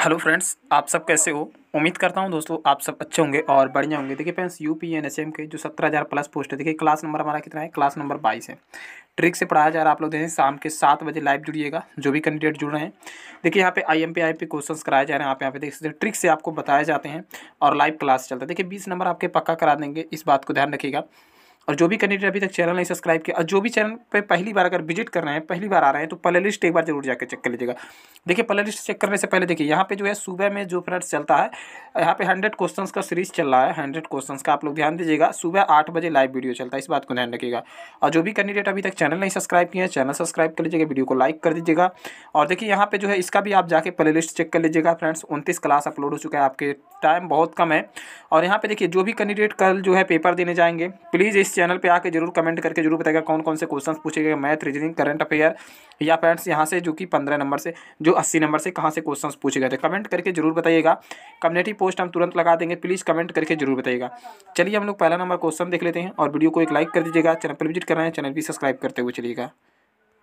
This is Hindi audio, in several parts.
हेलो फ्रेंड्स आप सब कैसे हो उम्मीद करता हूँ दोस्तों आप सब अच्छे होंगे और बढ़िया होंगे देखिए friends U P N S M के जो सत्रह हज़ार प्लस पोस्ट है देखिए क्लास नंबर हमारा कितना है क्लास नंबर बाईस है ट्रिक से पढ़ाया जा रहा है आप लोग देखें शाम के सात बजे लाइव जुड़िएगा जो भी कैंडिडेट जुड़ रहे हैं देखिए यहाँ पे I M P I P question कराए जा रहे हैं आप यहाँ पे देख सकते हैं ट्रिक से आपको बताए जाते हैं और लाइव क्लास चलता है देखिए बीस नंबर आपके पक्का करा देंगे इस बात को ध्यान रखिएगा और जो भी कैंडिडेट अभी तक चैनल नहीं सब्सक्राइब किया और जो भी चैनल पर पहली बार अगर विजिट कर रहे हैं पहली बार आ रहे हैं तो प्ले लिस्ट एक बार जरूर जाकर चेक कर लीजिएगा देखिए प्ले लिस्ट चेक करने से पहले देखिए यहाँ पे जो है सुबह में जो फ्रेंड्स चलता है यहाँ पे हंड्रेड क्वेश्चन का सीरीज चल रहा है हंड्रेड क्वेश्चन का आप लोग ध्यान दीजिएगा सुबह आठ बजे लाइव वीडियो चलता है इस बात को ध्यान रखिएगा और जो भी कैंडिडेट अभी तक चैनल नहीं सब्सक्राइब किया है चैनल सब्सक्राइब कर लीजिएगा वीडियो को लाइक कर दीजिएगा और देखिए यहाँ पे जो है इसका भी आप जाकर प्ले लिस्ट चेक कर लीजिएगा फ्रेंड्स उनतीस क्लास अपलोड हो चुका है आपके टाइम बहुत कम है और यहाँ पे देखिए जो भी कैंडिडेट कल जो है पेपर देने जाएंगे प्लीज़ इस चैनल पे आके जरूर कमेंट करके जरूर बताएगा कौन कौन से क्वेश्चन पूछे गए मैथ रीजनिंग करंट अफेयर या फ्रेंड्स यहाँ से जो कि पंद्रह नंबर से जो अस्सी नंबर से कहाँ से क्वेश्चन पूछे गए थे कमेंट करके जरूर बताइएगा कम्युनिटी पोस्ट हम तुरंत लगा देंगे प्लीज़ कमेंट करके जरूर बताइएगा चलिए हम लोग पहला नंबर क्वेश्चन देख लेते हैं और वीडियो को एक लाइक कर दीजिएगा चैनल पर विजिट कर रहे हैं चैनल भी सब्सक्राइब करते हुए चलिएगा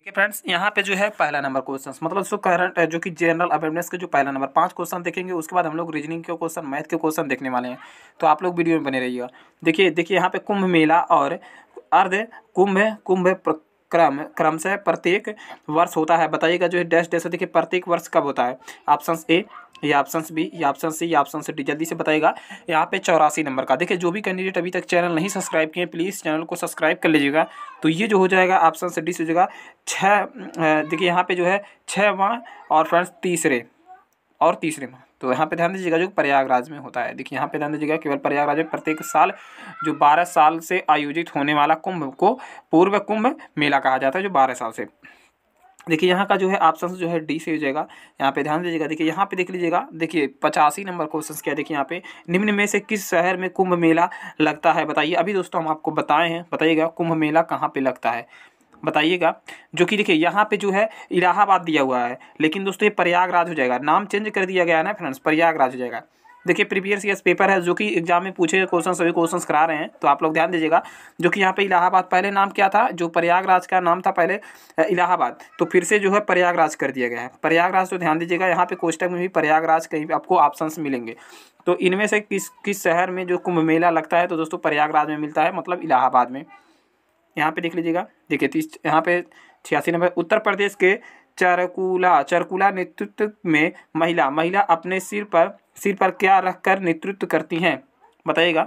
कि फ्रेंड्स यहाँ पे जो है पहला नंबर क्वेश्चन मतलब जो करंट जो कि जनरल अवेयरनेस के जो पहला नंबर पांच क्वेश्चन देखेंगे उसके बाद हम लोग रीजनिंग के क्वेश्चन मैथ के क्वेश्चन देखने वाले हैं तो आप लोग वीडियो में बने रहिएगा देखिए देखिए यहाँ पे कुंभ मेला और अर्ध कुंभ कुंभ क्रम क्रम से प्रत्येक वर्ष होता है बताइएगा जो है डैश डैश देखिए प्रत्येक वर्ष कब होता है ऑप्शन ए ये ऑप्शन बी ये ऑप्शन सी ये ऑप्शन डी जल्दी से बताएगा यहाँ पे चौरासी नंबर का देखिए जो भी कैंडिडेट अभी तक चैनल नहीं सब्सक्राइब किए प्लीज़ चैनल को सब्सक्राइब कर लीजिएगा तो ये जो हो जाएगा ऑप्शन से डी से हो जाएगा छः देखिए यहाँ पे जो है छः माह और फ्रेंड्स तीसरे और तीसरे माह तो यहाँ पे ध्यान दीजिएगा जो प्रयागराज में होता है देखिए यहाँ पे ध्यान दीजिएगा केवल प्रयागराज में प्रत्येक साल जो 12 साल से आयोजित होने वाला कुंभ को पूर्व कुंभ मेला कहा जाता है जो 12 साल से देखिए यहाँ का जो है ऑप्शन जो है डी से हो जाएगा यहाँ पे ध्यान दीजिएगा देखिए यहाँ पे देख लीजिएगा देखिए पचासी नंबर क्वेश्चन क्या देखिए यहाँ पे निम्न में से किस शहर में कुंभ मेला लगता है बताइए अभी दोस्तों हम आपको बताए हैं बताइएगा कुंभ मेला कहाँ पे लगता है बताइएगा जो कि देखिए यहाँ पे जो है इलाहाबाद दिया हुआ है लेकिन दोस्तों ये प्रयागराज हो जाएगा नाम चेंज कर दिया गया है ना फ्रेंड्स प्रयागराज हो जाएगा देखिए प्रीवियस ईयर पेपर है जो कि एग्जाम में पूछे गए क्वेश्चन सभी क्वेश्चन करा रहे हैं तो आप लोग ध्यान दीजिएगा जो कि यहाँ पे इलाहाबाद पहले नाम क्या था जो प्रयागराज का नाम था पहले इलाहाबाद तो फिर से जो है प्रयागराज कर दिया गया है प्रयागराज तो ध्यान दीजिएगा यहाँ पे कोष्टक में भी प्रयागराज कहीं आपको ऑप्शन मिलेंगे तो इनमें से किस किस शहर में जो कुंभ मेला लगता है तो दोस्तों प्रयागराज में मिलता है मतलब इलाहाबाद में यहाँ पे देख लीजिएगा देखिए तीस यहाँ पे छियासी नंबर उत्तर प्रदेश के चरकुला चरकुला नेतृत्व में महिला महिला अपने सिर पर सिर पर क्या रखकर नेतृत्व करती हैं बताइएगा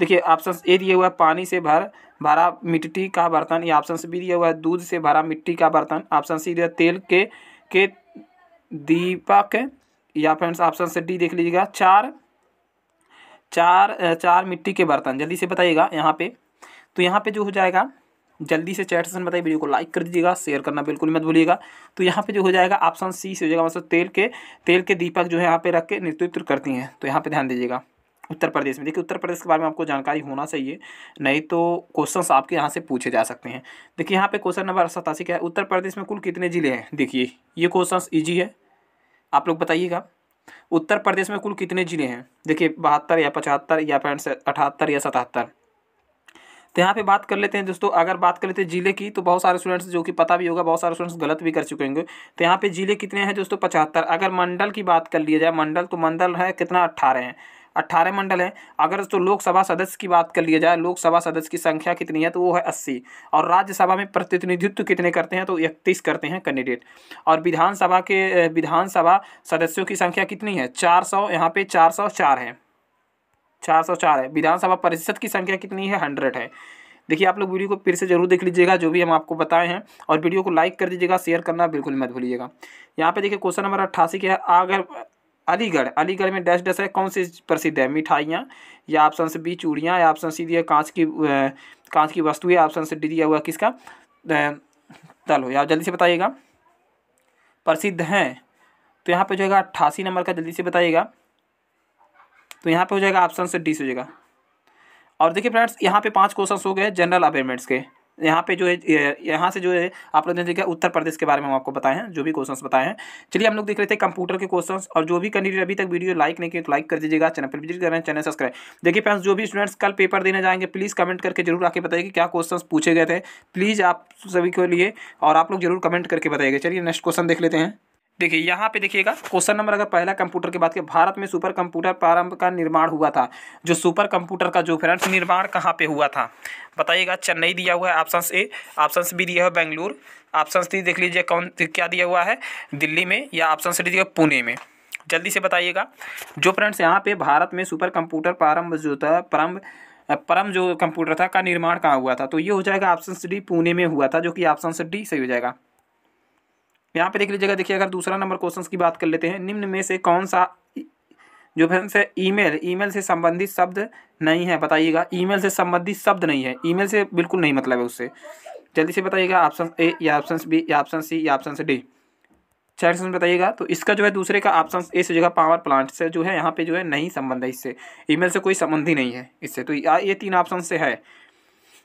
देखिए ऑप्शन ए दिया हुआ है पानी से भर भरा मिट्टी का बर्तन या ऑप्शन बी दिया हुआ है दूध से भरा मिट्टी का बर्तन ऑप्शन सी दिया तेल के के दीपक या फ्रेंड्स ऑप्शन से डी देख लीजिएगा चार चार चार मिट्टी के बर्तन जल्दी से बताइएगा यहाँ पे तो यहाँ पे जो हो जाएगा जल्दी से चैट सेशन बताइए वीडियो को लाइक कर दीजिएगा शेयर करना बिल्कुल मत भूलिएगा तो यहाँ पे जो हो जाएगा ऑप्शन सी से हो जाएगा मतलब तेल के तेल के दीपक जो है यहाँ पे रख के नेतृत्व करती हैं तो यहाँ पे ध्यान दीजिएगा उत्तर प्रदेश में देखिए उत्तर प्रदेश के बारे में आपको जानकारी होना चाहिए नहीं तो क्वेश्चन आपके यहाँ से पूछे जा सकते हैं देखिए यहाँ पर क्वेश्चन नंबर सतासी क्या है उत्तर प्रदेश में कुल कितने ज़िले हैं देखिए ये क्वेश्चन ईजी है आप लोग बताइएगा उत्तर प्रदेश में कुल कितने ज़िले हैं देखिए बहत्तर या पचहत्तर या पैंसठ अठहत्तर या सतहत्तर तो यहाँ पे बात कर लेते हैं दोस्तों अगर बात कर लेते हैं जिले की तो बहुत सारे स्टूडेंट्स जो कि पता भी होगा बहुत सारे स्टूडेंट्स गलत भी कर चुके होंगे तो यहाँ पे जिले कितने हैं दोस्तों पचहत्तर अगर मंडल की बात कर लिया जाए मंडल तो मंडल है कितना अट्ठारह है अट्ठारह मंडल हैं अगर तो लोकसभा सदस्य की बात कर लिया जाए लोकसभा सदस्य की संख्या कितनी है तो वो है अस्सी और राज्यसभा में प्रतिनिधित्व कितने करते हैं तो इकतीस करते हैं कैंडिडेट और विधानसभा के विधानसभा सदस्यों की संख्या कितनी है चार सौ यहाँ पे चार सौ चार है चार सौ चार है विधानसभा परिषद की संख्या कितनी है हंड्रेड है देखिए आप लोग वीडियो को फिर से जरूर देख लीजिएगा जो भी हम आपको बताए हैं और वीडियो को लाइक कर दीजिएगा शेयर करना बिल्कुल मत भूलिएगा यहाँ पे देखिए क्वेश्चन नंबर अट्ठासी के है अगर अलीगढ़ अलीगढ़ में डैश डैश है कौन सी प्रसिद्ध है मिठाइयाँ या ऑप्शन से बी चूड़ियाँ या ऑप्शन सी दिया कांच की कांच की वस्तु या ऑप्शन से डी दिया हुआ किसका तल हो या जल्दी से बताइएगा प्रसिद्ध हैं तो यहाँ पे जो है अट्ठासी नंबर का जल्दी से बताइएगा तो यहाँ पे हो जाएगा ऑप्शन से डी से हो जाएगा और देखिए फ्रेंड्स यहाँ पे पांच क्वेश्चन हो गए जनरल अपेयरमेंट्स के यहाँ पे जो है यहाँ से जो है आप लोगों ने देखा उत्तर प्रदेश के बारे में हम आपको बताए हैं जो भी क्वेश्चंस बताए हैं चलिए हम लोग देख रहे थे कंप्यूटर के क्वेश्चंस और जो भी कैंडिडेट अभी तक वीडियो लाइक नहीं किया तो लाइक कर दीजिएगा चैनल पर विजिट कर रहे हैं चैनल सब्सक्राइब देखिए फ्रेंड्स जो भी स्टूडेंट्स कल पेपर देने जाएंगे प्लीज़ कमेंट करके जरूर आके बताइए कि क्या क्वेश्चन पूछे गए थे प्लीज़ आप सभी के लिए और आप लोग जरूर कमेंट करके बताइएगा चलिए नेक्स्ट क्वेश्चन देख लेते हैं देखिए यहाँ पे देखिएगा क्वेश्चन नंबर अगर पहला कंप्यूटर की बात करें भारत में सुपर कंप्यूटर प्रारंभ का निर्माण हुआ था जो सुपर कंप्यूटर का जो फ्रेंड्स निर्माण कहाँ पे हुआ था बताइएगा चेन्नई दिया हुआ है ऑप्शन ए ऑप्शन बी दिया हुआ बेंगलुरु ऑप्शन सी देख लीजिए कौन क्या दिया हुआ है दिल्ली में या ऑप्शन सी दिया पुणे में जल्दी से बताइएगा जो फ्रेंड्स यहाँ पे भारत में सुपर कंप्यूटर प्रारंभ जो था प्रारंभ परम जो कंप्यूटर था का निर्माण कहाँ हुआ था तो ये हो जाएगा ऑप्शन डी पुणे में हुआ था जो कि ऑप्शन डी सही हो जाएगा यहाँ पे देख लीजिएगा देखिए अगर दूसरा नंबर क्वेश्चन की बात कर लेते हैं निम्न में से कौन सा जो फ्रेंड्स है ईमेल ईमेल से संबंधित शब्द नहीं है बताइएगा ईमेल से संबंधित शब्द नहीं है ईमेल से बिल्कुल नहीं मतलब है उससे जल्दी से बताइएगा ऑप्शन ए या ऑप्शन बी या ऑप्शन सी या ऑप्शन डी चार ऑप्शन बताइएगा तो इसका जो है दूसरे का ऑप्शन ए से जो है पावर प्लांट से जो है यहाँ पे जो है नहीं संबंध है इससे ईमेल से कोई संबंध ही नहीं है इससे तो ये तीन ऑप्शन से है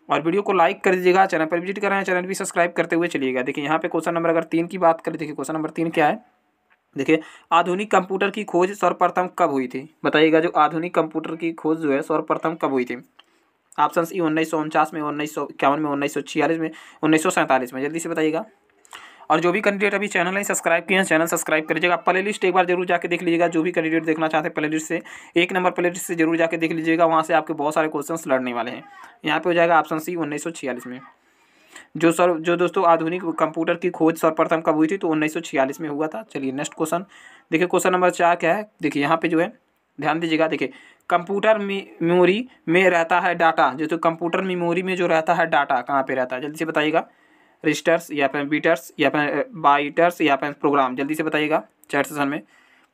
और वीडियो को लाइक कर दीजिएगा चैनल पर विजिट कर रहे हैं चैनल भी सब्सक्राइब करते हुए चलिएगा देखिए यहाँ पे क्वेश्चन नंबर अगर तीन की बात करें देखिए क्वेश्चन नंबर तीन क्या है देखिए आधुनिक कंप्यूटर की खोज सर्वप्रथम कब हुई थी बताइएगा जो आधुनिक कंप्यूटर की खोज जो है सर्वप्रथम कब हुई थी ऑप्शन ई उन्नीस में उन्नीस में उन्नीस में उन्नीस में सैंतालीस में जल्दी से बताइएगा और जो भी कैंडिडेट अभी चैनल नहीं सब्सक्राइब किए हैं चैनल सब्सक्राइब करिएगा प्ले लिस्ट एक बार जरूर जाकर देख लीजिएगा जो भी कैंडिडेट देखना चाहते हैं प्ले लिस्ट से एक नंबर प्ले लिस्ट से जरूर जाकर देख लीजिएगा वहाँ से आपके बहुत सारे क्वेश्चन लड़ने वाले हैं यहाँ पर हो जाएगा ऑप्शन सी उन्नीस में जो सर जो दोस्तों आधुनिक कंप्यूटर की खोज सर्वप्रथम कब हुई थी तो उन्नीस में हुआ था चलिए नेक्स्ट क्वेश्चन देखिए क्वेश्चन नंबर चार क्या है देखिए यहाँ पे जो है ध्यान दीजिएगा देखिए कंप्यूटर मेमोरी में रहता है डाटा जो तो कंप्यूटर मेमोरी में जो रहता है डाटा कहाँ पे रहता है जल्दी से बताइएगा रजिस्टर्स या फिर बीटर्स या फिर बाइटर्स या फिर प्रोग्राम जल्दी से बताइएगा चैट सेशन में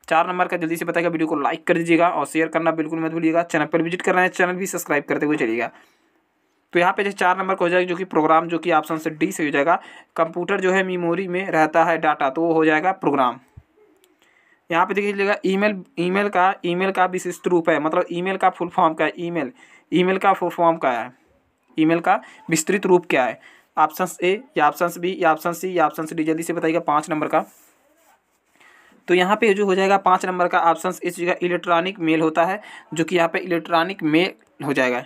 चार नंबर का जल्दी से बताएगा वीडियो को लाइक कर दीजिएगा और शेयर करना बिल्कुल मत भूलिएगा चैनल पर विजिट करना है चैनल भी सब्सक्राइब करते हुए चलिएगा तो यहाँ पे जो चार नंबर का हो जाएगा जो कि प्रोग्राम जो कि ऑप्शन से डी से हो जाएगा कंप्यूटर जो है मेमोरी में रहता है डाटा तो वो हो जाएगा प्रोग्राम यहाँ पे ई मेल ईमेल ईमेल का ईमेल का विशिष्ट रूप है मतलब ईमेल का फुल फॉर्म क्या है ईमेल ईमेल का फुल फॉर्म क्या है ईमेल का विस्तृत रूप क्या है ऑप्शन ए या ऑप्शन बी या ऑप्शन सी या ऑप्शन डी जल्दी से बताइएगा पाँच नंबर का तो यहाँ पे जो हो जाएगा पाँच नंबर का ऑप्शन इस जगह इलेक्ट्रॉनिक मेल होता है जो कि यहाँ पे इलेक्ट्रॉनिक मेल हो जाएगा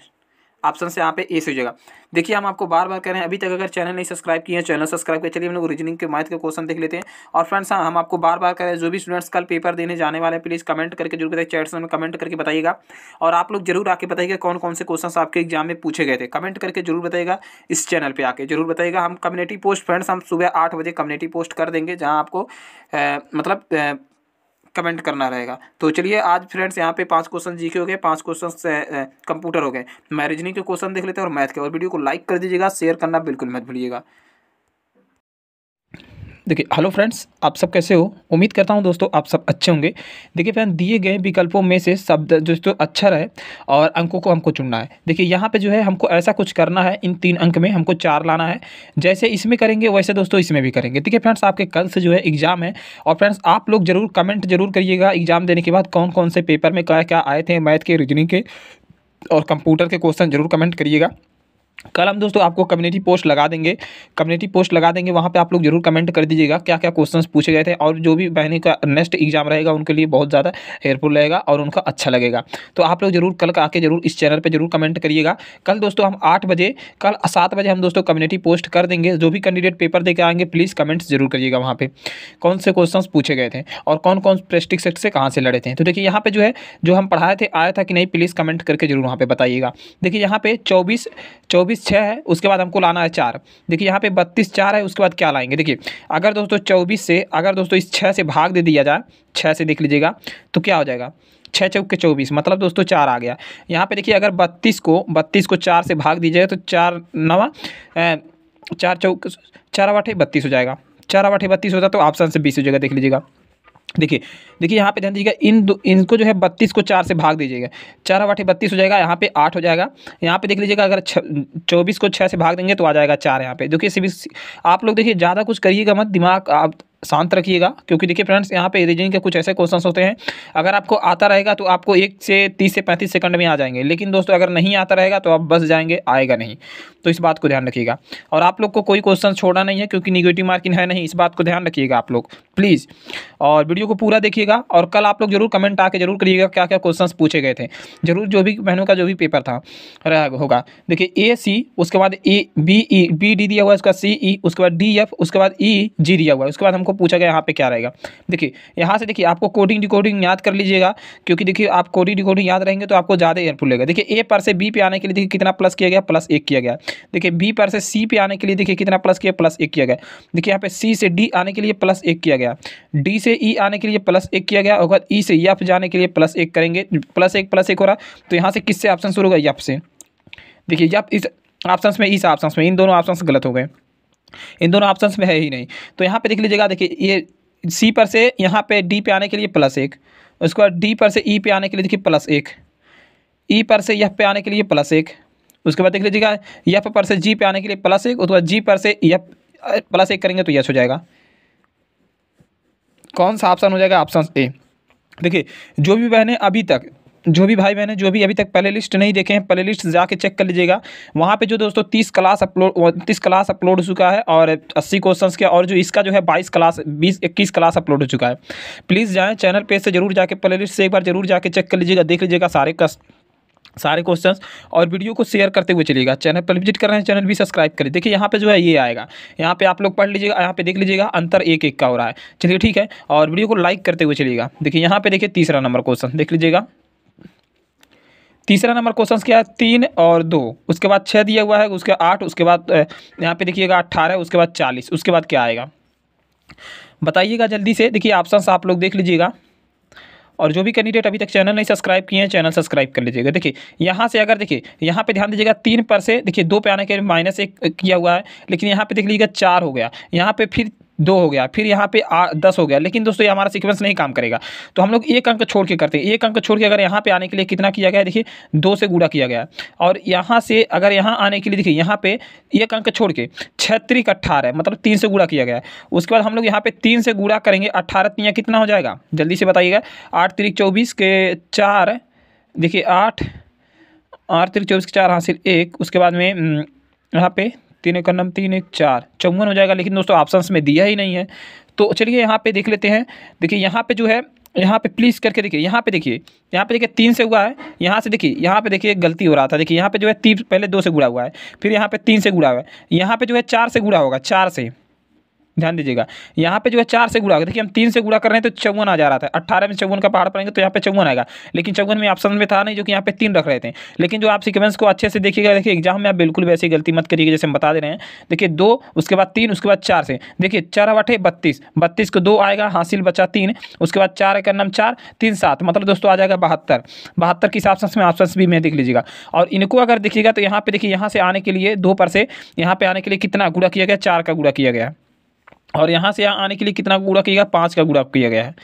ऑप्शन से यहाँ पे ए से हो जाएगा देखिए हम आपको बार बार कह रहे हैं अभी तक अगर चैनल नहीं सब्सक्राइब किए हैं चैनल सब्सक्राइब कर चलिए हम लोग रीजनिंग के मैथ के क्वेश्चन देख लेते हैं और फ्रेंड्स हाँ हम आपको बार बार कह रहे हैं जो भी स्टूडेंट्स कल पेपर देने जाने वाले हैं प्लीज़ कमेंट करके जरूर बताइए चैट्स में कमेंट करके बताइएगा और आप लोग जरूर आके बताइएगा कौन कौन से क्वेश्चन आपके एग्जाम में पूछे गए थे कमेंट करके जरूर बताइएगा इस चैनल पर आके जरूर बताइएगा हम कम्युनिटी पोस्ट फ्रेंड्स हम सुबह आठ बजे कम्युनिटी पोस्ट कर देंगे जहाँ आपको मतलब कमेंट करना रहेगा तो चलिए आज फ्रेंड्स यहाँ पे पांच क्वेश्चन के हो गए पांच क्वेश्चन कंप्यूटर हो गए मैरिजनी के क्वेश्चन देख लेते हैं और मैथ के और वीडियो को लाइक कर दीजिएगा शेयर करना बिल्कुल मत भूलिएगा देखिए हेलो फ्रेंड्स आप सब कैसे हो उम्मीद करता हूँ दोस्तों आप सब अच्छे होंगे देखिए फ्रेंड दिए गए विकल्पों में से शब्द जो तो अच्छा रहे और अंकों को हमको चुनना है देखिए यहाँ पे जो है हमको ऐसा कुछ करना है इन तीन अंक में हमको चार लाना है जैसे इसमें करेंगे वैसे दोस्तों इसमें भी करेंगे देखिए फ्रेंड्स आपके कल से जो है एग्ज़ाम है और फ्रेंड्स आप लोग जरूर कमेंट जरूर करिएगा एग्ज़ाम देने के बाद कौन कौन से पेपर में क्या क्या आए थे मैथ के रीजनिंग के और कंप्यूटर के क्वेश्चन जरूर कमेंट करिएगा कल हम दोस्तों आपको कम्युनिटी पोस्ट लगा देंगे कम्युनिटी पोस्ट लगा देंगे वहाँ पे आप लोग जरूर कमेंट कर दीजिएगा क्या क्या क्वेश्चंस पूछे गए थे और जो भी बहनी का नेक्स्ट एग्जाम रहेगा उनके लिए बहुत ज़्यादा हेल्पफुल रहेगा और उनका अच्छा लगेगा तो आप लोग जरूर कल आके जरूर इस चैनल पर जरूर कमेंट करिएगा कल दोस्तों हम आठ बजे कल सात बजे हम दोस्तों कम्युनिटी पोस्ट कर देंगे जो भी कैंडिडेट पेपर दे आएंगे प्लीज़ कमेंट्स जरूर करिएगा वहाँ पर कौन से क्वेश्चन पूछे गए थे और कौन कौन प्रेस्टिक सेट से कहाँ से लड़े थे तो देखिए यहाँ पर जो है जो हम पढ़ाए थे आया था कि नहीं प्लीज़ कमेंट करके जरूर वहाँ पर बताइएगा देखिए यहाँ पर चौबीस चौबीस चौबीस छः है उसके बाद हमको लाना है चार देखिए यहाँ पे बत्तीस चार है उसके बाद क्या लाएंगे देखिए अगर दोस्तों चौबीस से अगर दोस्तों इस छः से भाग दे दिया जाए छः से देख लीजिएगा तो क्या हो जाएगा छः चौके चौबीस मतलब दोस्तों चार आ गया यहाँ पे देखिए अगर बत्तीस को बत्तीस को चार से भाग जाए तो चार नवा चार चौक चार आठ बत्तीस हो जाएगा चार आठ बत्तीस होता तो ऑप्शन से बीस हो जाएगा देख लीजिएगा देखिए देखिए यहाँ पे ध्यान दीजिएगा इन दो इनको जो है बत्तीस को चार से भाग दीजिएगा चार आठ बत्तीस हो जाएगा यहाँ पे आठ हो जाएगा यहाँ पे देख लीजिएगा अगर चौबीस को छः से भाग देंगे तो आ जाएगा चार यहाँ पे देखिए सिर्फ आप लोग देखिए ज़्यादा कुछ करिएगा मत दिमाग आप शांत रखिएगा क्योंकि देखिए फ्रेंड्स यहाँ पे रीजनिंग के कुछ ऐसे क्वेश्चंस होते हैं अगर आपको आता रहेगा तो आपको एक से तीस से पैंतीस सेकंड में आ जाएंगे लेकिन दोस्तों अगर नहीं आता रहेगा तो आप बस जाएंगे आएगा नहीं तो इस बात को ध्यान रखिएगा और आप लोग को कोई क्वेश्चन छोड़ा नहीं है क्योंकि निगेटिव मार्किंग है नहीं इस बात को ध्यान रखिएगा आप लोग प्लीज़ और वीडियो को पूरा देखिएगा और कल आप लोग जरूर कमेंट आके जरूर करिएगा क्या क्या क्वेश्चन पूछे गए थे जरूर जो भी बहनों का जो भी पेपर था होगा देखिए ए सी उसके बाद A B E B D दिया हुआ है उसके बाद सी ई उसके बाद डी एफ उसके बाद ई जी दिया हुआ है उसके बाद हमको पूछा गया यहाँ पे क्या रहेगा देखिए यहाँ से देखिए आपको कोडिंग डिकोडिंग याद कर लीजिएगा क्योंकि देखिए आप कोडिंग डिकोडिंग याद रहेंगे तो आपको ज़्यादा एयरफुल लगेगा देखिए ए पर से बी पे आने के लिए देखिए कितना प्लस किया गया प्लस एक किया गया देखिए बी पर से सी पे आने के लिए देखिए कितना प्लस किया प्लस एक किया गया देखिए यहाँ पे सी से डी आने के लिए प्लस एक किया गया डी से ई e आने के लिए प्लस एक किया गया और ई e से यफ जाने के लिए प्लस एक करेंगे प्लस एक प्लस एक हो रहा तो यहाँ से किससे ऑप्शन शुरू होगा यफ से देखिए यफ इस ऑप्शन में इस ऑप्शन में इन दोनों ऑप्शन गलत हो गए इन दोनों ऑप्शन में है ही नहीं तो यहाँ पे देख लीजिएगा देखिए ये सी पर से यहाँ पे डी पे आने के लिए प्लस एक उसके बाद डी पर से ई e पे आने के लिए देखिए प्लस एक ई e पर से यह पे आने के लिए प्लस एक उसके बाद देख लीजिएगा यह पर से जी पे आने के लिए प्लस एक उसके बाद जी पर से यह प्लस एक करेंगे तो यश हो जाएगा कौन सा ऑप्शन हो जाएगा ऑप्शन ए देखिए जो भी बहनें अभी तक जो भी भाई बहन है जो भी अभी तक प्ले लिस्ट नहीं देखे हैं प्ले लिस्ट जाके चेक कर लीजिएगा वहाँ पे जो दोस्तों तीस क्लास अपलोड तीस क्लास अपलोड हो चुका है और अस्सी क्वेश्चन का और जो इसका जो है बाईस क्लास बीस इक्कीस क्लास अपलोड हो चुका है प्लीज़ जाएँ चैनल पेज से जरूर जाके प्ले लिस्ट से एक बार जरूर जाके चेक कर लीजिएगा देख लीजिएगा सारे कस सारे क्वेश्चन और वीडियो को शेयर करते हुए चलिएगा चैनल पर विजिट कर रहे हैं चैनल भी सब्सक्राइब करें देखिए यहाँ पे जो है ये आएगा यहाँ पे आप लोग पढ़ लीजिएगा यहाँ पे देख लीजिएगा अंतर एक एक का हो रहा है चलिए ठीक है और वीडियो को लाइक करते हुए चलिएगा देखिए यहाँ पे देखिए तीसरा नंबर क्वेश्चन देख लीजिएगा तीसरा नंबर क्वेश्चन क्या है तीन और दो उसके बाद छः दिया हुआ है उसके आठ उसके बाद यहाँ पे देखिएगा अट्ठारह उसके बाद चालीस उसके बाद क्या आएगा बताइएगा जल्दी से देखिए ऑप्शन आप लोग देख लीजिएगा और जो भी कैंडिडेट अभी तक चैनल नहीं सब्सक्राइब किए हैं चैनल सब्सक्राइब कर लीजिएगा देखिए यहाँ से अगर देखिए यहाँ पे ध्यान दीजिएगा तीन पर से देखिए दो पे आने के माइनस एक किया हुआ है लेकिन यहाँ पे देख लीजिएगा चार हो गया यहाँ पे फिर दो हो गया फिर यहाँ पे आ, दस हो गया लेकिन दोस्तों ये हमारा सीक्वेंस नहीं काम करेगा तो हम लोग एक अंक छोड़ के करते हैं एक अंक छोड़ के अगर यहाँ पे आने के लिए कितना किया गया देखिए दो से गुड़ा किया गया और यहाँ से अगर यहाँ आने के लिए देखिए यहाँ पे एक अंक छोड़ के छत्तीस अट्ठारह मतलब तीन से गुड़ा किया गया उसके बाद हम लोग यहाँ पर तीन से गुड़ा करेंगे अट्ठारह तीन कितना हो जाएगा जल्दी से बताइएगा आठ तिरिक चौबीस के चार देखिए आठ आठ तिरिक चौबीस के चार हासिल एक उसके बाद में हम्म, यहाँ पर तीन एक नम तीन एक चार चौवन हो जाएगा लेकिन दोस्तों ऑप्शन में दिया ही नहीं है तो चलिए यहाँ पे देख लेते हैं देखिए यहाँ पे जो है यहाँ पे प्लीज़ करके देखिए यहाँ पे देखिए यहाँ पे देखिए तीन से हुआ है यहाँ से देखिए यहाँ पे देखिए गलती हो रहा था देखिए यहाँ पे जो है तीन पहले दो से गुड़ा हुआ है फिर यहाँ पे तीन से गुड़ा हुआ है यहाँ पे जो है चार से गुड़ा होगा चार से ध्यान दीजिएगा यहाँ पे जो है चार से गुड़ा देखिए हम तीन से गुड़ा कर रहे हैं तो चौवन आ जा रहा था अट्ठारह में चौवन का पहाड़ पड़ेंगे तो यहाँ पे चौवन आएगा लेकिन चौवन में ऑप्शन में था नहीं जो कि यहाँ पे तीन रख रहे थे लेकिन जो आप सिक्वेंस को अच्छे से देखिएगा देखिए एग्जाम में आप बिल्कुल वैसी गलती मत करिएगा जैसे हम बता दे रहे हैं देखिए दो उसके बाद तीन उसके बाद चार से देखिए चार अठे बत्तीस बत्तीस को दो आएगा हासिल बचा तीन उसके बाद चार का नाम चार तीन सात मतलब दोस्तों आ जाएगा बहत्तर बहत्तर के हिसाब से ऑप्शन भी मैं देख लीजिएगा और इनको अगर देखिएगा तो यहाँ पे देखिए यहाँ से आने के लिए दो पर से यहाँ पे आने के लिए कितना गुड़ा किया गया चार का गुड़ा किया गया और यहाँ से यहाँ आने के लिए कितना गुड़ा किया गया पाँच का गुड़ा किया गया है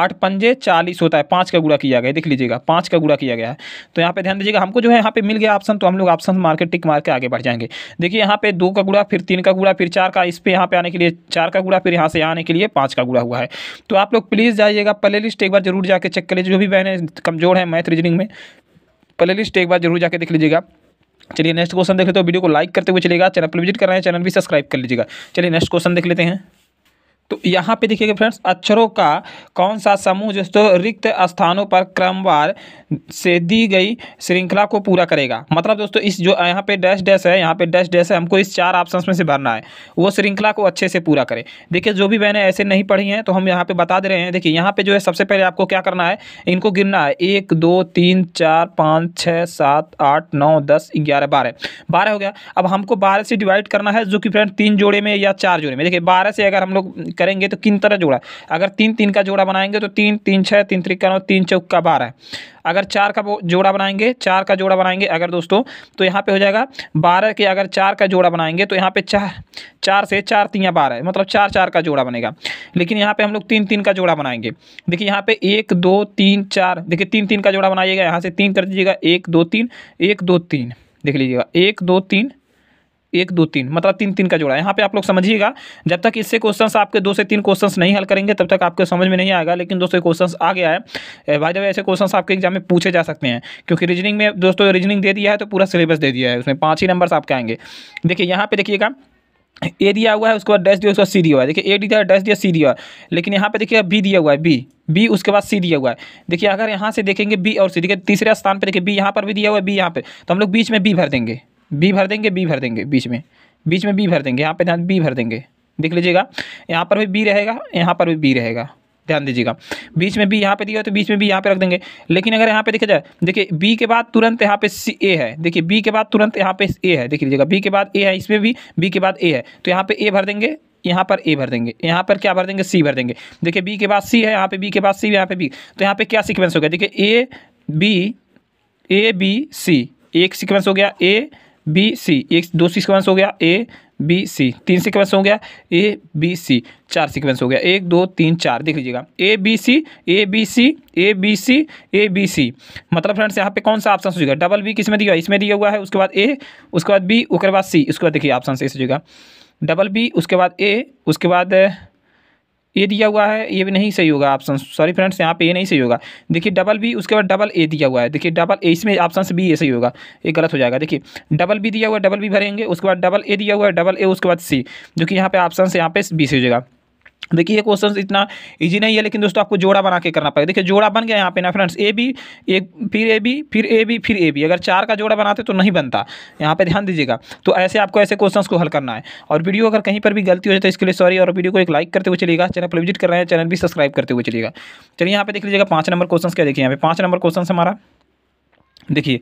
आठ पंजे चालीस होता है पाँच का गुड़ा किया गया देख लीजिएगा पाँच का गुड़ा किया गया है तो यहाँ पे ध्यान दीजिएगा हमको जो है यहाँ पे मिल गया ऑप्शन तो हम लोग ऑप्शन मार के टिक मार के आगे बढ़ जाएंगे देखिए यहाँ पे दो का गुड़ा फिर तीन का गुड़ा फिर चार का इस पर यहाँ पे आने के लिए चार का गुड़ा फिर यहाँ से आने के लिए पाँच का गुड़ा हुआ है तो आप लोग प्लीज़ जाइएगा प्ले लिस्ट एक बार जरूर जाकर चेक कर लीजिए जो भी बहने कमज़ोर है मैथ रीजनिंग में प्ले लिस्ट एक बार जरूर जाकर देख लीजिएगा चलिए नेक्स्ट क्वेश्चन देख लेते हो वीडियो को लाइक करते हुए चलेगा चैनल पर विजिट कर रहे हैं चैनल भी सब्सक्राइब कर लीजिएगा चलिए नेक्स्ट क्वेश्चन देख लेते हैं तो यहाँ पे देखिएगा फ्रेंड्स अक्षरों का कौन सा समूह दोस्तों रिक्त स्थानों पर क्रमवार से दी गई श्रृंखला को पूरा करेगा मतलब दोस्तों इस जो यहाँ पे डैश डैश है यहाँ पे डैश डैश है हमको इस चार ऑप्शन में से भरना है वो श्रृंखला को अच्छे से पूरा करें देखिए जो भी मैंने ऐसे नहीं पढ़ी हैं तो हम यहाँ पर बता दे रहे हैं देखिए यहाँ पर जो है सबसे पहले आपको क्या करना है इनको गिनना है एक दो तीन चार पाँच छः सात आठ नौ दस ग्यारह बारह बारह हो गया अब हमको बारह से डिवाइड करना है जो कि फ्रेंड तीन जोड़े में या चार जोड़े में देखिए बारह से अगर हम लोग करेंगे तो किन तरह जोड़ा अगर तीन तीन का जोड़ा बनाएंगे तो तीन तीन छः तीन त्रिका नौ तीन चौका बारह अगर चार का जोड़ा बनाएंगे चार का जोड़ा बनाएंगे अगर दोस्तों तो यहाँ पे हो जाएगा बारह के अगर चार का जोड़ा बनाएंगे तो यहाँ पे चार चार से चार तीन बारह मतलब चार चार का जोड़ा बनेगा लेकिन यहाँ पे हम लोग तीन तीन का जोड़ा बनाएंगे देखिए यहाँ पे एक दो तीन चार देखिए तीन तीन का जोड़ा बनाइएगा यहाँ से तीन कर दीजिएगा एक दो तीन एक दो तीन देख लीजिएगा एक दो तीन एक दो तीन मतलब तीन तीन का जोड़ा यहाँ पे आप लोग समझिएगा जब तक इससे क्वेश्चंस आपके दो से तीन क्वेश्चंस नहीं हल करेंगे तब तक आपके समझ में नहीं आएगा लेकिन दोस्तों क्वेश्चंस आ गया है भाई जब ऐसे क्वेश्चंस आपके एग्जाम में पूछे जा सकते हैं क्योंकि रीजनिंग में दोस्तों रीजनिंग दे दिया है तो पूरा सिलेबस दे दिया है उसमें पाँच ही नंबर आपके आएंगे देखिए यहाँ पर देखिएगा ए दिया हुआ है उसके बाद डैश दिया उसके बाद सी दिया हुआ है देखिए ए दिया डैश दिया सी दिया लेकिन यहाँ पे देखिए बी दिया हुआ है बी बी उसके बाद सी दिया हुआ है देखिए अगर यहाँ से देखेंगे बी और सी देखिए तीसरे स्थान पे देखिए बी यहाँ पर भी दिया हुआ है बी यहाँ पे तो हम लोग बीच में बी भर देंगे बी भर देंगे बी भर देंगे बीच में बीच में बी भर देंगे यहाँ पर ध्यान बी भर देंगे देख लीजिएगा यहाँ पर भी बी रहेगा यहाँ पर भी बी रहेगा ध्यान दीजिएगा बीच में बी यहाँ पे दिया तो बीच में बी यहाँ पे रख देंगे लेकिन अगर यहाँ पे देखा जाए देखिए बी के बाद तुरंत यहाँ पे सी ए है देखिए बी के बाद तुरंत यहाँ पे ए है देख लीजिएगा बी के बाद ए है इसमें भी बी के बाद ए है तो यहाँ पे ए भर देंगे यहाँ पर ए भर देंगे यहाँ पर क्या भर देंगे सी भर देंगे देखिए बी के बाद सी है यहाँ पे बी के बाद सी यहाँ पे बी तो यहाँ पे क्या सिक्वेंस हो गया देखिए ए बी ए बी सी एक सिक्वेंस हो गया ए बी सी एक दो सिक्वेंस हो गया ए बी सी तीन सिक्वेंस हो गया ए बी सी चार सिक्वेंस हो गया एक दो तीन चार देख लीजिएगा A B C A B C A B C A B C मतलब फ्रेंड्स यहाँ पे कौन सा ऑप्शन सोचेगा डबल बी किस में दिया इसमें दिया हुआ है उसके बाद ए उसके बाद बी उसके बाद सी उसके बाद देखिए ऑप्शन से सोचेगा डबल बी उसके बाद ए उसके बाद ए दिया हुआ है ये भी नहीं सही होगा ऑप्शन सॉरी फ्रेंड्स यहाँ पे ये नहीं सही होगा देखिए डबल बी उसके बाद डबल ए दिया हुआ है देखिए डबल ए इसमें ऑप्शन बी ये सही होगा ये गलत हो जाएगा देखिए डबल बी दिया हुआ है डबल बी भरेंगे उसके बाद डबल ए दिया हुआ है डबल ए उसके बाद सी जो कि यहाँ पे ऑप्शन से यहाँ पे बी सही हो जाएगा देखिए ये क्वेश्चन इतना इजी नहीं है लेकिन दोस्तों आपको जोड़ा बना के करना पड़ेगा देखिए जोड़ा बन गया यहाँ पे ना फ्रेंड्स ए बी एक फिर ए बी फिर ए बी फिर ए बी अगर चार का जोड़ा बनाते तो नहीं बनता यहाँ पे ध्यान दीजिएगा तो ऐसे आपको ऐसे क्वेश्चंस को हल करना है और वीडियो अगर कहीं पर भी गलती हो जाए तो इसके लिए सॉरी और वीडियो को एक लाइक करते हुए चलेगा चैनल पर विजिट कर रहे हैं चैनल भी सब्सक्राइब करते हुए चलेगा चलिए यहाँ पर देख लीजिएगा पाँच नंबर क्वेश्चन क्या देखिए यहाँ पे पाँच नंबर क्वेश्चन हमारा देखिए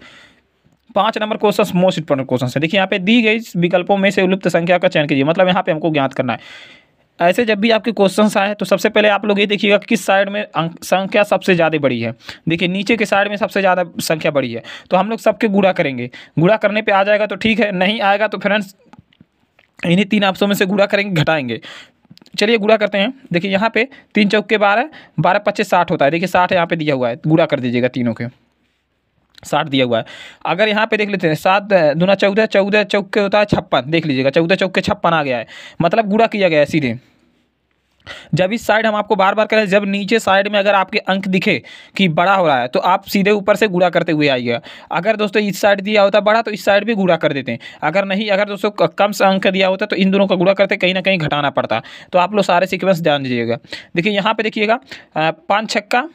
पाँच number question most important question है देखिए यहाँ पे दी गई विकल्पों में से उपलुप्त संख्या का चयन कीजिए मतलब यहाँ पे हमको ज्ञात करना है ऐसे जब भी आपके क्वेश्चंस आए तो सबसे पहले आप लोग ये देखिएगा किस साइड में संख्या सबसे ज़्यादा बड़ी है देखिए नीचे के साइड में सबसे ज़्यादा संख्या बड़ी है तो हम लोग सबके गुड़ा करेंगे गुड़ा करने पर आ जाएगा तो ठीक है नहीं आएगा तो फ्रेंड्स इन्हीं तीन आपसों में से गुड़ा करेंगे घटाएँगे चलिए गुड़ा करते हैं देखिए यहाँ पे तीन चौक के बारह बारह पच्चीस साठ होता है देखिए साठ यहाँ पे दिया हुआ है गुड़ा कर दीजिएगा तीनों के साठ दिया हुआ है अगर यहाँ पे देख लेते हैं सात दूना चौदह चौदह चौक के होता है छप्पन देख लीजिएगा चौदह चौक के छप्पन आ गया है मतलब गुड़ा किया गया है सीधे जब इस साइड हम आपको बार बार करें जब नीचे साइड में अगर आपके अंक दिखे कि बड़ा हो रहा है तो आप सीधे ऊपर से गुड़ा करते हुए आइएगा अगर दोस्तों इस साइड दिया होता बड़ा तो इस साइड भी गुड़ा कर देते हैं अगर नहीं अगर दोस्तों कम से अंक दिया होता तो इन दोनों का गुड़ा करते कहीं ना कहीं घटाना पड़ता तो आप लोग सारे सिक्वेंस ध्यान दीजिएगा देखिए यहाँ पर देखिएगा पाँच छक्का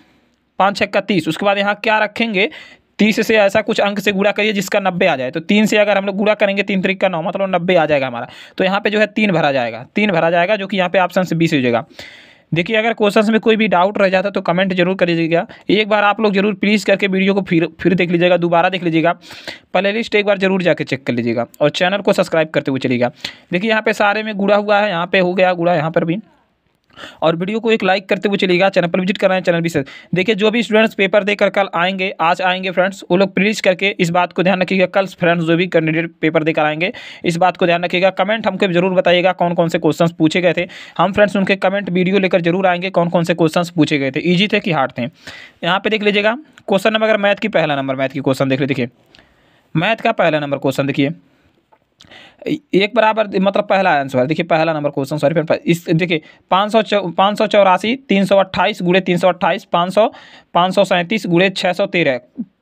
पाँच छक्का तीस उसके बाद यहाँ क्या रखेंगे तीस से ऐसा कुछ अंक से गुड़ा करिए जिसका नब्बे आ जाए तो तीन से अगर हम लोग गुड़ा करेंगे तीन तरीक का नौ मतलब नब्बे आ जाएगा हमारा तो यहाँ पे जो है तीन भरा जाएगा तीन भरा जाएगा जो कि यहाँ पे ऑप्शन से बीस हो जाएगा देखिए अगर क्वेश्चन में कोई भी डाउट रह जाता तो कमेंट जरूर कर लीजिएगा एक बार आप लोग जरूर प्लीज़ करके वीडियो को फिर फिर देख लीजिएगा दोबारा देख लीजिएगा प्ले लिस्ट एक बार जरूर जाके चेक कर लीजिएगा और चैनल को सब्सक्राइब करते हुए चलिएगा देखिए यहाँ पे सारे में गुड़ा हुआ है यहाँ पे हो गया गुड़ा यहाँ पर भी और वीडियो को एक लाइक करते हुए चलेगा चैनल पर विजिट कर रहे हैं चैनल भी सर देखिए जो भी स्टूडेंट्स पेपर देकर कल आएंगे आज आएंगे फ्रेंड्स वो लोग प्लीज़ करके इस बात को ध्यान रखिएगा कल फ्रेंड्स जो भी कैंडिडेट पेपर देकर आएंगे इस बात को ध्यान रखिएगा कमेंट हमको जरूर बताइएगा कौन कौन से क्वेश्चन पूछे गए थे हम फ्रेंड्स उनके कमेंट वीडियो लेकर जरूर आएंगे कौन कौन से क्वेश्चन पूछे गए थे ईजी थे कि हार्ड थे यहाँ पर देख लीजिएगा क्वेश्चन नंबर अगर मैथ की पहला नंबर मैथ की क्वेश्चन देख लीजिए देखिए मैथ का पहला नंबर क्वेश्चन देखिए एक बराबर मतलब पहला आंसर है देखिए पहला नंबर क्वेश्चन सॉरी फिर इस देखिए पाँच सौ चौ पाँच सौ चौरासी तीन सौ अट्ठाईस गुड़े तीन सौ अट्ठाईस पाँच सौ पाँच सौ सैंतीस गुड़े छः सौ तेरह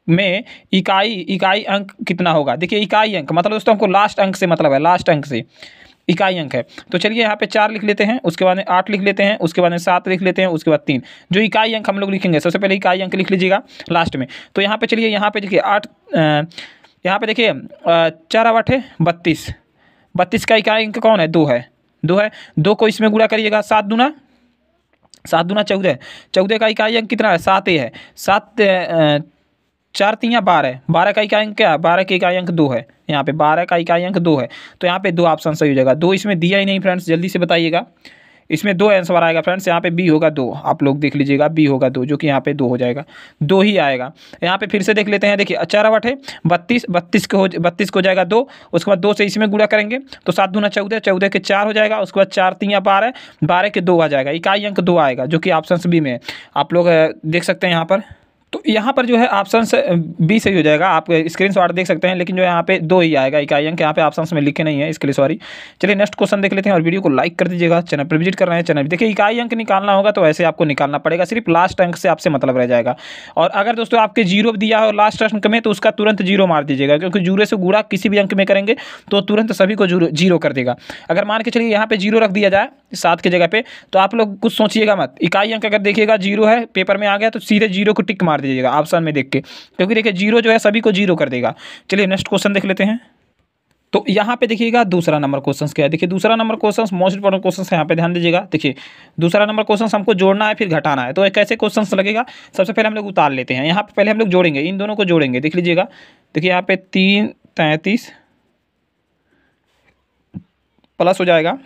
में इकाई इकाई अंक कितना होगा देखिए इकाई अंक मतलब दोस्तों हमको लास्ट अंक से मतलब है लास्ट अंक से इकाई अंक है तो चलिए यहाँ पे चार लिख लेते हैं उसके बाद में आठ लिख लेते हैं उसके बाद में सात लिख लेते हैं उसके बाद तीन जो इकाई अंक हम लोग लिखेंगे सबसे पहले इकाई अंक लिख लीजिएगा लास्ट में तो यहाँ पे चलिए यहाँ पे देखिए आठ यहाँ पे देखिए चार है बत्तीस बत्तीस का इकाई अंक कौन है दो है दो है दो को इसमें गुड़ा करिएगा सात दूना सात दूना चौदह चौदह का इकाई अंक कितना है सात ए है सात चार तिया बारह बारह का इकाई अंक क्या है बारह का इकाई अंक दो है यहाँ पे बारह का इकाई अंक दो है तो यहाँ पे दो ऑप्शन सही हो जाएगा दो इसमें दिया ही नहीं फ्रेंड्स जल्दी से बताइएगा इसमें दो आंसर आएगा फ्रेंड्स यहाँ पे बी होगा दो आप लोग देख लीजिएगा बी होगा दो जो कि यहाँ पे दो हो जाएगा दो ही आएगा यहाँ पे फिर से देख लेते हैं देखिए अचारा है बत्तीस बत्तीस को बत्तीस को जाएगा दो उसके बाद दो से इसमें गुड़ा करेंगे तो सात दूना चौदह चौदह के चार हो जाएगा उसके बाद चार तीन या बारह बारह के दो आ जाएगा इकाई अंक दो आएगा जो कि ऑप्शन बी में आप लोग देख सकते हैं यहाँ पर तो यहाँ पर जो है ऑप्शन बी सही हो जाएगा आप स्क्रीन शॉट देख सकते हैं लेकिन जो यहाँ पे दो ही आएगा इकाई अंक यहाँ पे ऑप्शन में लिखे नहीं है इसके लिए सॉरी चलिए नेक्स्ट क्वेश्चन देख लेते हैं और वीडियो को लाइक कर दीजिएगा चैनल पर विजिट कर रहे हैं चैनल देखिए इकाई अंक निकालना होगा तो ऐसे आपको निकालना पड़ेगा सिर्फ लास्ट अंक से आपसे मतलब रह जाएगा और अगर दोस्तों आपके जीरो दिया हो लास्ट अंक में तो उसका तुरंत जीरो मार दीजिएगा क्योंकि जूरे से गुड़ा किसी भी अंक में करेंगे तो तुरंत सभी को जीरो कर देगा अगर मान के चलिए यहाँ पर जीरो रख दिया जाए सात की जगह पे तो आप लोग कुछ सोचिएगा मत इकाई अंक अगर देखिएगा जीरो है पेपर में आ गया तो सीधे जीरो को टिक मार दीजिएगा ऑप्शन में देख के क्योंकि देखिए जीरो जो है सभी को जीरो कर देगा चलिए नेक्स्ट क्वेश्चन देख लेते हैं तो यहाँ पे देखिएगा दूसरा नंबर क्वेश्चन क्या है देखिए दूसरा number question most important question है यहाँ पे ध्यान दीजिएगा देखिए दूसरा नंबर क्वेश्चन हमको जोड़ना है फिर घटाना है तो एक कैसे क्वेश्चन लगेगा सबसे पहले हम लोग उतार लेते हैं यहाँ पे पहले हम लोग जोड़ेंगे इन दोनों को जोड़ेंगे देख लीजिएगा देखिए यहाँ पे तीन तैंतीस प्लस हो जाएगा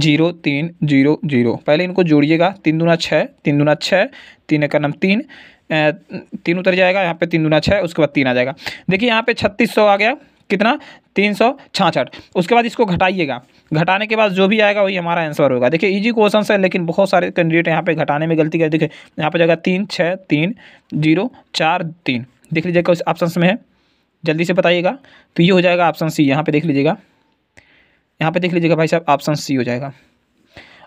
जीरो तीन जीरो जीरो पहले इनको जोड़िएगा तीन दुना छः तीन दुना छः तीन एक नम तीन तीन उतर जाएगा यहाँ पे तीन दुना छः उसके बाद तीन आ जाएगा देखिए यहाँ पे छत्तीस सौ आ गया कितना तीन सौ छाछठ उसके बाद इसको घटाइएगा घटाने के बाद जो भी आएगा वही हमारा आंसर होगा देखिए इजी क्वेश्चन है लेकिन बहुत सारे कैंडिडेट यहाँ पे घटाने में गलती कर देखिए यहाँ पर जाएगा तीन छः तीन जीरो चार तीन देख लीजिएगा उस ऑप्शन में है जल्दी से बताइएगा तो ये हो जाएगा ऑप्शन सी यहाँ पर देख लीजिएगा यहाँ पे देख लीजिएगा भाई साहब ऑप्शन सी हो जाएगा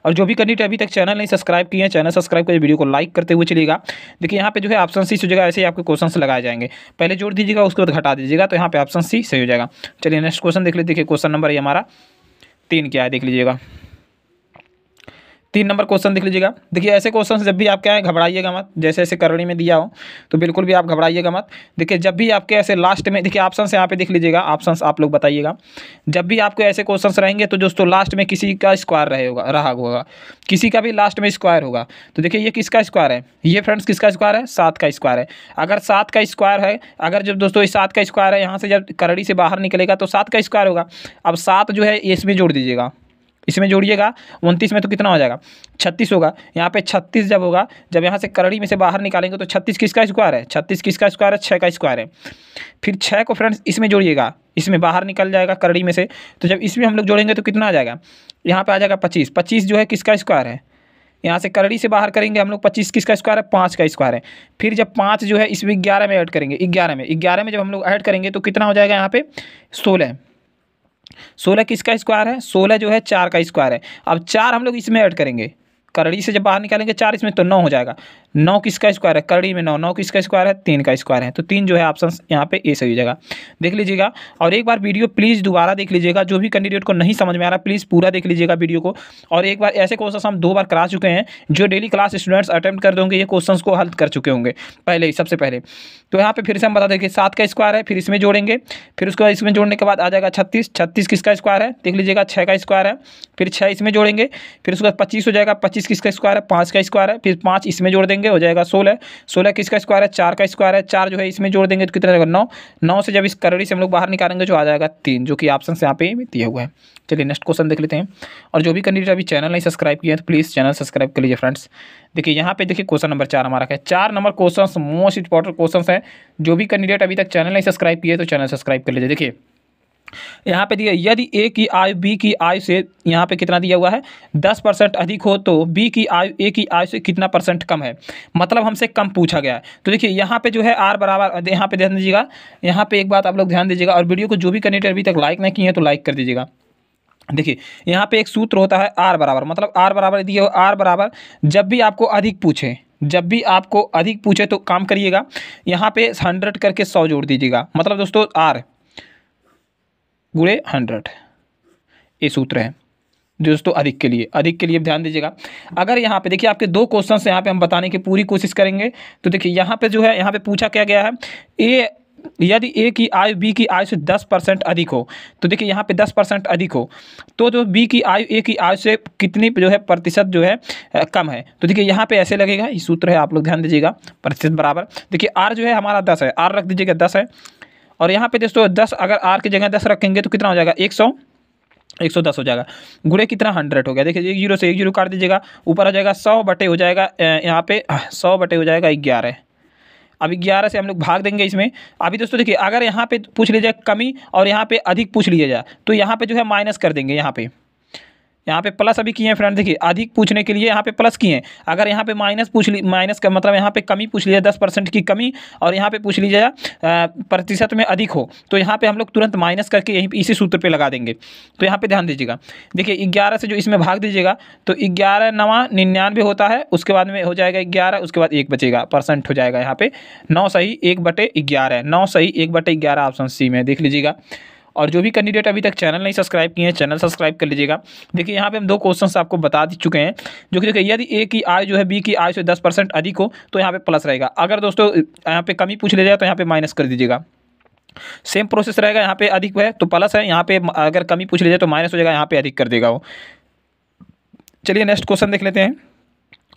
और जो भी कैंडिडेट अभी तक चैनल नहीं सब्सक्राइब किए हैं चैनल सब्सक्राइब करिए वीडियो को लाइक करते हुए चलिएगा देखिए यहाँ पे जो है ऑप्शन सी से हो जाएगा ऐसे ही आपके क्वेश्चन लगाए जाएंगे पहले जोड़ दीजिएगा उसके बाद घटा दीजिएगा तो यहाँ पे ऑप्शन सी सही हो जाएगा चलिए नेक्स्ट क्वेश्चन देख लीजिए देखिए क्वेश्चन नंबर ये हमारा तीन क्या है देख लीजिएगा तीन नंबर क्वेश्चन देख लीजिएगा देखिए ऐसे क्वेश्चन जब भी आपके आए घबराइएगा मत जैसे ऐसे करणी में दिया हो तो बिल्कुल भी आप घबराइएगा मत देखिए जब भी आपके ऐसे लास्ट में देखिए ऑप्शन यहाँ पे देख लीजिएगा ऑप्शन आप लोग बताइएगा जब भी आपके ऐसे क्वेश्चन रहेंगे तो दोस्तों लास्ट में किसी का स्क्वायर रहे होगा रहा होगा किसी का भी लास्ट में स्क्वायर होगा तो देखिए ये किसका स्क्वायर है ये फ्रेंड्स किसका स्क्वायर है सात का स्क्वायर है अगर सात का स्क्वायर है अगर जब दोस्तों ये सात का स्क्वायर है यहाँ से जब करड़ी से बाहर निकलेगा तो सात का स्क्वायर होगा अब सात जो है इसमें जोड़ दीजिएगा इसमें जोड़िएगा उनतीस में तो कितना हो जाएगा छत्तीस होगा यहाँ पे छत्तीस जब होगा जब यहाँ से करड़ी में से बाहर निकालेंगे तो छत्तीस किसका स्क्वायर है छत्तीस किसका स्क्वायर है छः का स्क्वायर है फिर छः को फ्रेंड्स इसमें जोड़िएगा इसमें बाहर निकल जाएगा करड़ी में से तो जब इसमें हम लोग जोड़ेंगे तो कितना आ जाएगा यहाँ पर आ जाएगा पच्चीस पच्चीस जो है किसका स्क्वायर है यहाँ से करड़ी से बाहर करेंगे हम लोग पच्चीस किसका स्क्वायर है पाँच का स्क्वायर है फिर जब पाँच जो है इसमें ग्यारह में ऐड करेंगे ग्यारह में ग्यारह में जब हम लोग ऐड करेंगे तो कितना हो जाएगा यहाँ पे सोलह सोलह किसका स्क्वायर है सोलह जो है चार का स्क्वायर है अब चार हम लोग इसमें ऐड करेंगे करड़ी से जब बाहर निकालेंगे चार इसमें तो नौ हो जाएगा नौ किसका स्क्वायर है करड़ी में नौ नौ किसका स्क्वायर है तीन का स्क्वायर है तो तीन जो है ऑप्शन यहाँ पे ए सही जगह देख लीजिएगा और एक बार वीडियो प्लीज़ दोबारा देख लीजिएगा जो भी कैंडिडेट को नहीं समझ में आ रहा प्लीज़ पूरा देख लीजिएगा वीडियो को और एक बार ऐसे क्वेश्चन हम दो बार करा चुके हैं जो डेली क्लास स्टूडेंट्स अटैम्प्ट कर देंगे ये क्वेश्चन को हल कर चुके होंगे पहले ही सबसे पहले तो यहाँ पर फिर से हम बता देंगे सात का स्क्वायर है फिर इसमें जोड़ेंगे फिर उसके बाद इसमें जोड़ने के बाद आ जाएगा छत्तीस छत्तीस किसका स्क्वायर है देख लीजिएगा छः का स्क्वायर है फिर छः इसमें जोड़ेंगे फिर उसके बाद पच्चीस हो जाएगा पच्चीस किसका स्क्वायर है पाँच का स्क्वायर है फिर पाँच इसमें जोड़ देंगे देंगे हो जाएगा सोलह सोलह किसका स्क्वायर है चार का स्क्वायर है चार जो है इसमें जोड़ देंगे तो कितना जाएगा नौ नौ से जब इस करड़ी से हम लोग बाहर निकालेंगे जो आ जाएगा तीन जो कि ऑप्शन यहाँ पे दिए हुए हैं चलिए नेक्स्ट क्वेश्चन देख लेते हैं और जो भी कैंडिडेट अभी चैनल नहीं सब्सक्राइब किया है तो प्लीज़ चैनल सब्सक्राइब कर लीजिए फ्रेंड्स देखिए यहाँ पे देखिए क्वेश्चन नंबर चार हमारा है चार number question most important question है जो भी कैंडिडेट अभी तक चैनल नहीं सब्सक्राइब किए तो चैनल सब्सक्राइब कर लीजिए देखिए यहाँ पे दिया यदि ए की आयु बी की आयु से यहाँ पे कितना दिया हुआ है दस परसेंट अधिक हो तो बी की आयु ए की आयु से कितना परसेंट कम है मतलब हमसे कम पूछा गया है तो देखिए यहाँ पे जो है आर बराबर यहाँ पे ध्यान दीजिएगा यहाँ पे एक बात आप लोग ध्यान दीजिएगा और वीडियो को जो भी कनेक्ट अभी तक लाइक नहीं किए हैं तो लाइक कर दीजिएगा देखिए यहाँ पर एक सूत्र होता है आर बराबर मतलब आर बराबर दिए हो आर बराबर जब भी आपको अधिक पूछे जब भी आपको अधिक पूछे तो काम करिएगा यहाँ पे हंड्रेड करके सौ जोड़ दीजिएगा मतलब दोस्तों आर गुड़े हंड्रेड ये सूत्र है दोस्तों अधिक के लिए अधिक के लिए ध्यान दीजिएगा अगर यहाँ पे देखिए आपके दो क्वेश्चन यहाँ पे हम बताने की पूरी कोशिश करेंगे तो देखिए यहाँ पे जो है यहाँ पे पूछा क्या गया है ए यदि ए की आयु बी की आयु से दस परसेंट अधिक हो तो देखिए यहाँ पे दस परसेंट अधिक हो तो जो बी की आयु ए की आयु से कितनी जो है प्रतिशत जो है कम है तो देखिए यहाँ पे ऐसे लगेगा ये सूत्र है आप लोग ध्यान दीजिएगा प्रतिशत बराबर देखिए आर जो है हमारा दस है आर रख दीजिएगा दस है और यहाँ पे दोस्तों दस अगर आर की जगह दस रखेंगे तो कितना हो जाएगा एक सौ एक सौ दस हो जाएगा गुड़े कितना हंड्रेड हो गया देखिए एक जीरो से एक जीरो काट दीजिएगा ऊपर आ जाएगा सौ बटे हो जाएगा यहाँ पे सौ बटे हो जाएगा ग्यारह अभी ग्यारह से हम लोग भाग देंगे इसमें अभी दोस्तों देखिए अगर यहाँ पे पूछ लीजिए कमी और यहाँ पे अधिक पूछ लीजिए जाए तो यहाँ पे जो है माइनस कर देंगे यहाँ पे यहाँ पे प्लस अभी किए हैं फ्रेंड देखिए अधिक पूछने के लिए यहाँ पे प्लस किए हैं अगर यहाँ पे माइनस पूछ ली माइनस का मतलब यहाँ पे कमी पूछ लीजिए दस परसेंट की कमी और यहाँ पे पूछ लीजिए प्रतिशत में अधिक हो तो यहाँ पे हम लोग तुरंत माइनस करके यहीं इसी सूत्र पर लगा देंगे तो यहाँ पर ध्यान दीजिएगा देखिए ग्यारह से जो इसमें भाग दीजिएगा तो ग्यारह नवा निन्यानवे होता है उसके बाद में हो जाएगा ग्यारह उसके बाद एक बचेगा परसेंट हो जाएगा यहाँ पे नौ सही एक बटे ग्यारह नौ सही एक बटे ग्यारह ऑप्शन सी में देख लीजिएगा और जो भी कैंडिडेट अभी तक चैनल नहीं सब्सक्राइब किए हैं चैनल सब्सक्राइब कर लीजिएगा देखिए यहाँ पे हम दो क्वेश्चन आपको बता दी चुके हैं जो कि देखिए यदि ए की आय जो है बी की आय से दस परसेंट अधिक हो तो यहाँ पे प्लस रहेगा अगर दोस्तों यहाँ पे कमी पूछ ले जाए तो यहाँ पे माइनस कर दीजिएगा सेम प्रोसेस रहेगा यहाँ पे अधिक है तो प्लस है यहाँ पे अगर कमी पूछ ले जाए तो माइनस हो जाएगा यहाँ पे अधिक कर देगा वो चलिए नेक्स्ट क्वेश्चन देख लेते हैं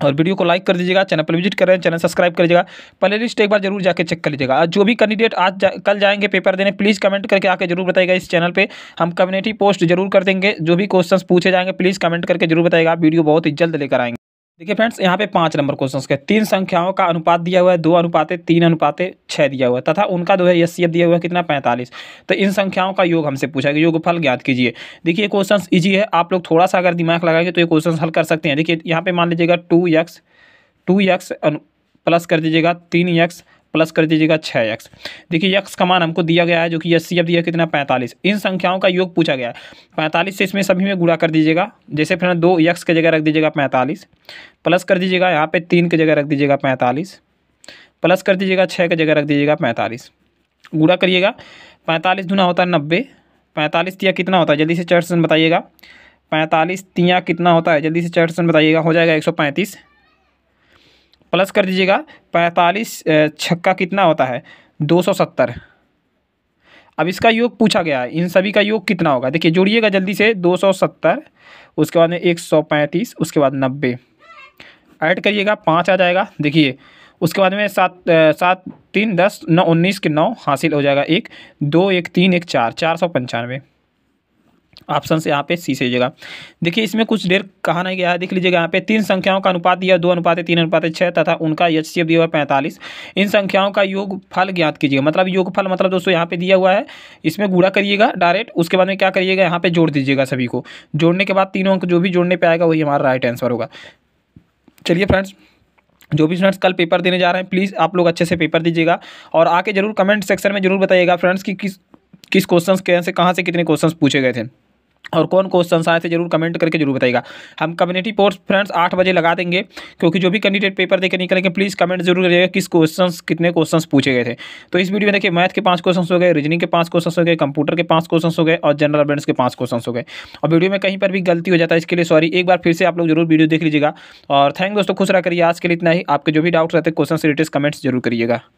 और वीडियो को लाइक कर दीजिएगा चैनल पर विजिट कर रहे हैं चैनल सब्सक्राइब कर लीजिएगा प्ले लिस्ट एक बार जरूर जाकर चेक कर लीजिएगा जो भी कैंडिडेट आज जा, कल जाएंगे पेपर देने प्लीज़ कमेंट करके आके जरूर बताएगा इस चैनल पे हम कम्युनिटी पोस्ट जरूर कर देंगे जो भी क्वेश्चंस पूछे जाएंगे प्लीज़ कमेंट करके जरूर बताएगा वीडियो बहुत ही जल्द लेकर आएंगे देखिए फ्रेंड्स यहाँ पे पाँच नंबर क्वेश्चन के तीन संख्याओं का अनुपात दिया हुआ है दो अनुपातें तीन अनुपात छः दिया हुआ है तथा उनका जो है एस दिया हुआ है कितना पैंतालीस तो इन संख्याओं का योग हमसे पूछा गया योगफल ज्ञात कीजिए देखिए ये क्वेश्चन ईजी है आप लोग थोड़ा सा अगर दिमाग लगाएंगे तो ये क्वेश्चन हल कर सकते हैं देखिए यहाँ पर मान लीजिएगा two X two X plus कर दीजिएगा तीन एक्स प्लस कर दीजिएगा छः एक्स देखिए यक्स का मान हमको दिया गया है जो कि एस सी दिया कितना पैंतालीस इन संख्याओं का योग पूछा गया है पैंतालीस से इसमें सभी में गुड़ा कर दीजिएगा जैसे फिर दो यक्स की जगह रख दीजिएगा पैंतालीस प्लस कर दीजिएगा यहाँ पर तीन की जगह रख दीजिएगा पैंतालीस प्लस कर दीजिएगा छः की जगह रख दीजिएगा पैंतालीस गुड़ा करिएगा पैंतालीस धुना होता है नब्बे पैंतालीस तिया कितना होता है जल्दी से चार बताइएगा पैंतालीस तिया कितना होता है जल्दी से चार बताइएगा हो जाएगा एक सौ पैंतीस प्लस कर दीजिएगा पैंतालीस छक्का कितना होता है दो सौ सत्तर अब इसका योग पूछा गया है इन सभी का योग कितना होगा देखिए जोड़िएगा जल्दी से दो सौ सत्तर उसके बाद में एक सौ पैंतीस उसके बाद नब्बे ऐड करिएगा पाँच आ जाएगा देखिए उसके बाद में सात सात तीन दस नौ उन्नीस के नौ हासिल हो जाएगा एक दो एक तीन एक चार चार सौ पंचानवे ऑप्शन से यहाँ पे सी से जगह देखिए इसमें कुछ देर कहा नहीं गया है देख लीजिएगा यहाँ पे तीन संख्याओं का अनुपात दिया दो अनुपात तीन अनुपात छः तथा उनका एच सी दिया हुआ है पैंतालीस इन संख्याओं का योग फल ज्ञात कीजिएगा मतलब योग फल मतलब दोस्तों यहाँ पे दिया हुआ है इसमें गुड़ा करिएगा डायरेक्ट उसके बाद में क्या करिएगा यहाँ पे जोड़ दीजिएगा सभी को जोड़ने के बाद तीनों अंक जो भी जोड़ने पर आएगा वही हमारा राइट आंसर होगा चलिए फ्रेंड्स जो भी स्टूडेंट्स कल पेपर देने जा रहे हैं प्लीज़ आप लोग अच्छे से पेपर दीजिएगा और आके जरूर कमेंट सेक्शन में जरूर बताइएगा फ्रेंड्स कि किस किस क्वेश्चंस कैसे कहाँ से कितने क्वेश्चंस पूछे गए थे और कौन क्वेश्चन आए थे जरूर कमेंट करके जरूर बताएगा हम कम्युनिटी पोस्ट फ्रेंड्स आठ बजे लगा देंगे क्योंकि जो भी कैंडिडेट पेपर देकर निकलेंगे प्लीज़ कमेंट जरूर करिएगा किस क्वेश्चन कितने क्वेश्चन पूछे गए थे तो इस वीडियो में देखिए मैथ के पाँच क्वेश्चन हो गए रीजनिंग के पाँच क्वेश्चन हो गए कंप्यूटर के पाँच क्वेश्चन हो गए और जनरल अवेयरनेस के पाँच क्वेश्चन हो गए और वीडियो में कहीं पर भी गलती हो जाता है इसके लिए सॉरी एक बार फिर से आप लोग जरूर वीडियो देख लीजिएगा और थैंक दोस्तों खुश रहा करिए आज के लिए इतना ही आपके जो भी डाउट्स रहते हैं क्वेश्चन से रिलेटेड कमेंट्स जरूर करिएगा